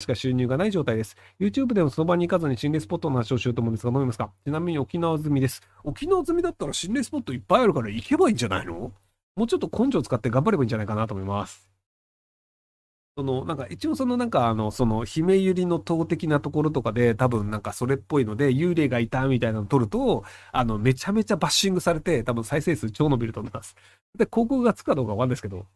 しか収入がない状態です。YouTube でもその場に行かずに心霊スポットの話をしようと思うんですが、飲みますかちなみに沖縄済みです。沖縄済みだったら心霊スポットいっぱいあるから行けばいいんじゃないのもうちょっと根性使って頑張ればいいんじゃないかなと思います。そのなんか一応そのなんかあのその姫ゆりの塔的なところとかで多分なんかそれっぽいので幽霊がいたみたいなのを撮るとあのめちゃめちゃバッシングされて多分再生数超伸びると思います。で、広告がつくかどうかわかんないですけど。